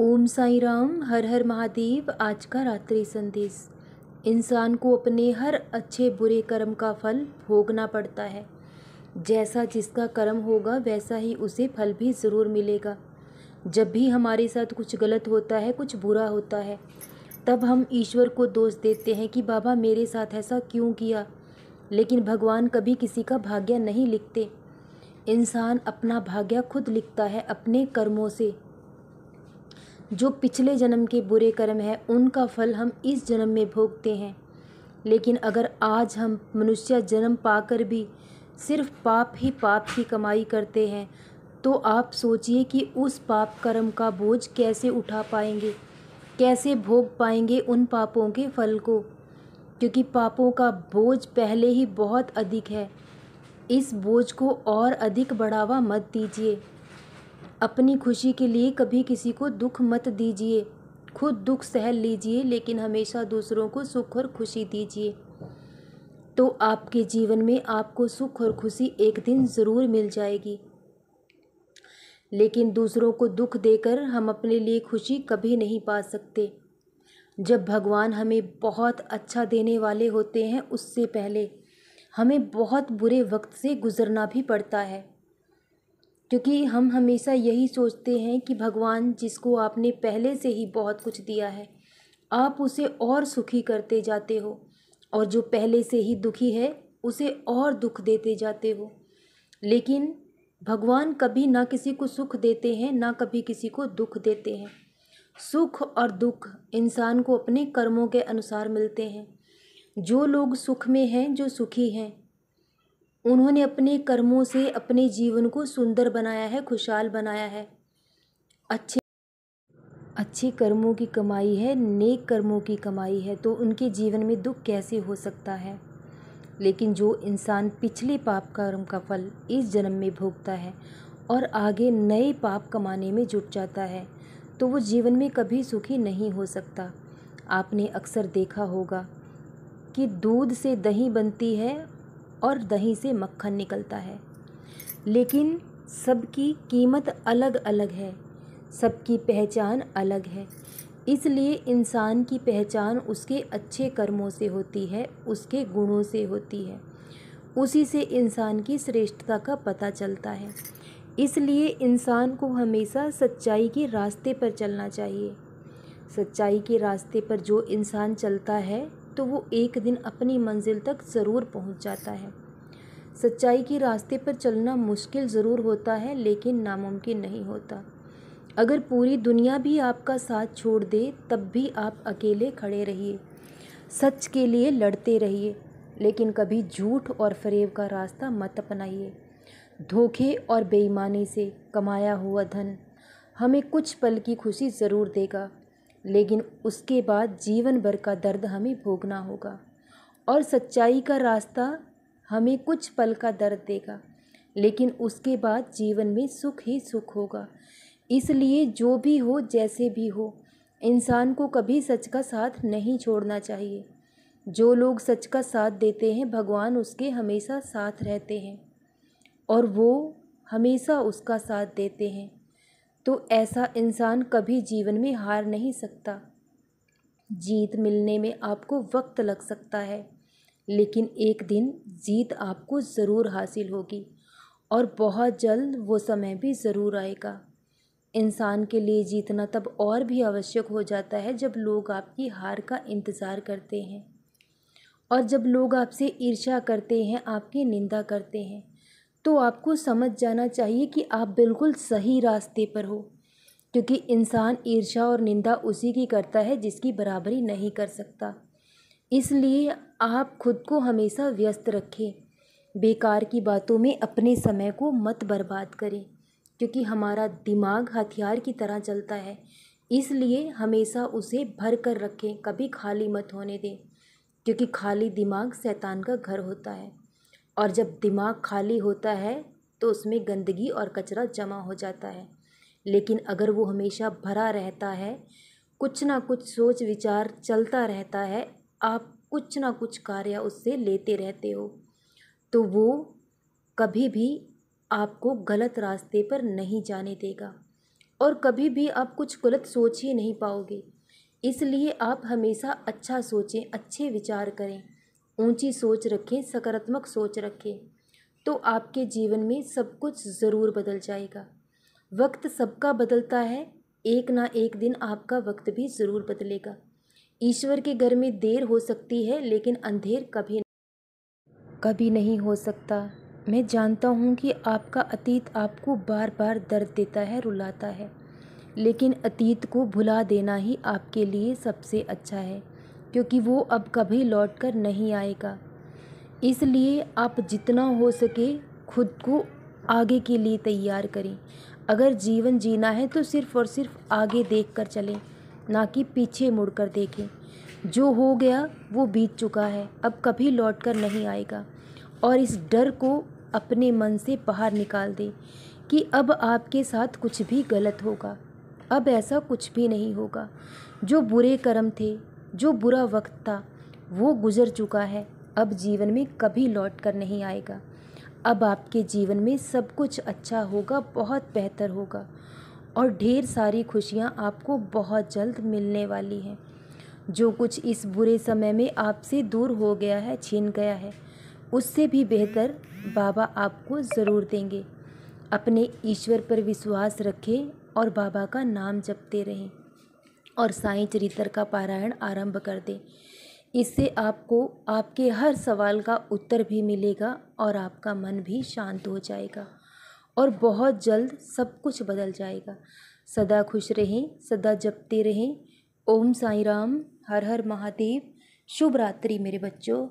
ओम साई राम हर हर महादेव आज का रात्रि संदेश इंसान को अपने हर अच्छे बुरे कर्म का फल भोगना पड़ता है जैसा जिसका कर्म होगा वैसा ही उसे फल भी ज़रूर मिलेगा जब भी हमारे साथ कुछ गलत होता है कुछ बुरा होता है तब हम ईश्वर को दोष देते हैं कि बाबा मेरे साथ ऐसा क्यों किया लेकिन भगवान कभी किसी का भाग्य नहीं लिखते इंसान अपना भाग्य खुद लिखता है अपने कर्मों से जो पिछले जन्म के बुरे कर्म हैं उनका फल हम इस जन्म में भोगते हैं लेकिन अगर आज हम मनुष्य जन्म पाकर भी सिर्फ पाप ही पाप की कमाई करते हैं तो आप सोचिए कि उस पाप कर्म का बोझ कैसे उठा पाएंगे कैसे भोग पाएंगे उन पापों के फल को क्योंकि पापों का बोझ पहले ही बहुत अधिक है इस बोझ को और अधिक बढ़ावा मत दीजिए अपनी खुशी के लिए कभी किसी को दुख मत दीजिए खुद दुख सह लीजिए लेकिन हमेशा दूसरों को सुख और खुशी दीजिए तो आपके जीवन में आपको सुख और खुशी एक दिन ज़रूर मिल जाएगी लेकिन दूसरों को दुख देकर हम अपने लिए खुशी कभी नहीं पा सकते जब भगवान हमें बहुत अच्छा देने वाले होते हैं उससे पहले हमें बहुत बुरे वक्त से गुज़रना भी पड़ता है क्योंकि हम हमेशा यही सोचते हैं कि भगवान जिसको आपने पहले से ही बहुत कुछ दिया है आप उसे और सुखी करते जाते हो और जो पहले से ही दुखी है उसे और दुख देते जाते हो लेकिन भगवान कभी ना किसी को सुख देते हैं ना कभी किसी को दुख देते हैं सुख और दुख इंसान को अपने कर्मों के अनुसार मिलते हैं जो लोग सुख में हैं जो सुखी हैं उन्होंने अपने कर्मों से अपने जीवन को सुंदर बनाया है खुशहाल बनाया है अच्छे अच्छे कर्मों की कमाई है नेक कर्मों की कमाई है तो उनके जीवन में दुख कैसे हो सकता है लेकिन जो इंसान पिछले पाप कर्म का फल इस जन्म में भोगता है और आगे नए पाप कमाने में जुट जाता है तो वो जीवन में कभी सुखी नहीं हो सकता आपने अक्सर देखा होगा कि दूध से दही बनती है और दही से मक्खन निकलता है लेकिन सबकी कीमत अलग अलग है सबकी पहचान अलग है इसलिए इंसान की पहचान उसके अच्छे कर्मों से होती है उसके गुणों से होती है उसी से इंसान की श्रेष्ठता का पता चलता है इसलिए इंसान को हमेशा सच्चाई के रास्ते पर चलना चाहिए सच्चाई के रास्ते पर जो इंसान चलता है तो वो एक दिन अपनी मंजिल तक ज़रूर पहुंच जाता है सच्चाई के रास्ते पर चलना मुश्किल ज़रूर होता है लेकिन नामुमकिन नहीं होता अगर पूरी दुनिया भी आपका साथ छोड़ दे तब भी आप अकेले खड़े रहिए सच के लिए लड़ते रहिए लेकिन कभी झूठ और फरेब का रास्ता मत अपनाइए धोखे और बेईमानी से कमाया हुआ धन हमें कुछ पल की खुशी ज़रूर देगा लेकिन उसके बाद जीवन भर का दर्द हमें भोगना होगा और सच्चाई का रास्ता हमें कुछ पल का दर्द देगा लेकिन उसके बाद जीवन में सुख ही सुख होगा इसलिए जो भी हो जैसे भी हो इंसान को कभी सच का साथ नहीं छोड़ना चाहिए जो लोग सच का साथ देते हैं भगवान उसके हमेशा साथ रहते हैं और वो हमेशा उसका साथ देते हैं तो ऐसा इंसान कभी जीवन में हार नहीं सकता जीत मिलने में आपको वक्त लग सकता है लेकिन एक दिन जीत आपको ज़रूर हासिल होगी और बहुत जल्द वो समय भी ज़रूर आएगा इंसान के लिए जीतना तब और भी आवश्यक हो जाता है जब लोग आपकी हार का इंतज़ार करते हैं और जब लोग आपसे ईर्ष्या करते हैं आपकी निंदा करते हैं तो आपको समझ जाना चाहिए कि आप बिल्कुल सही रास्ते पर हो क्योंकि इंसान ईर्षा और निंदा उसी की करता है जिसकी बराबरी नहीं कर सकता इसलिए आप खुद को हमेशा व्यस्त रखें बेकार की बातों में अपने समय को मत बर्बाद करें क्योंकि हमारा दिमाग हथियार की तरह चलता है इसलिए हमेशा उसे भर कर रखें कभी खाली मत होने दें क्योंकि खाली दिमाग शैतान का घर होता है और जब दिमाग खाली होता है तो उसमें गंदगी और कचरा जमा हो जाता है लेकिन अगर वो हमेशा भरा रहता है कुछ ना कुछ सोच विचार चलता रहता है आप कुछ ना कुछ कार्य उससे लेते रहते हो तो वो कभी भी आपको गलत रास्ते पर नहीं जाने देगा और कभी भी आप कुछ गलत सोच ही नहीं पाओगे इसलिए आप हमेशा अच्छा सोचें अच्छे विचार करें ऊंची सोच रखें सकारात्मक सोच रखें तो आपके जीवन में सब कुछ ज़रूर बदल जाएगा वक्त सबका बदलता है एक ना एक दिन आपका वक्त भी ज़रूर बदलेगा ईश्वर के घर में देर हो सकती है लेकिन अंधेर कभी कभी नहीं हो सकता मैं जानता हूँ कि आपका अतीत आपको बार बार दर्द देता है रुलाता है लेकिन अतीत को भुला देना ही आपके लिए सबसे अच्छा है क्योंकि वो अब कभी लौट कर नहीं आएगा इसलिए आप जितना हो सके खुद को आगे के लिए तैयार करें अगर जीवन जीना है तो सिर्फ़ और सिर्फ आगे देख कर चलें ना कि पीछे मुड़ कर देखें जो हो गया वो बीत चुका है अब कभी लौट कर नहीं आएगा और इस डर को अपने मन से बाहर निकाल दें कि अब आपके साथ कुछ भी गलत होगा अब ऐसा कुछ भी नहीं होगा जो बुरे कर्म थे जो बुरा वक्त था वो गुज़र चुका है अब जीवन में कभी लौट कर नहीं आएगा अब आपके जीवन में सब कुछ अच्छा होगा बहुत बेहतर होगा और ढेर सारी खुशियाँ आपको बहुत जल्द मिलने वाली हैं जो कुछ इस बुरे समय में आपसे दूर हो गया है छीन गया है उससे भी बेहतर बाबा आपको ज़रूर देंगे अपने ईश्वर पर विश्वास रखें और बाबा का नाम जपते रहें और साई चरित्र का पारायण आरंभ कर दें इससे आपको आपके हर सवाल का उत्तर भी मिलेगा और आपका मन भी शांत हो जाएगा और बहुत जल्द सब कुछ बदल जाएगा सदा खुश रहें सदा जपते रहें ओम साई राम हर हर महादेव शुभ रात्रि मेरे बच्चों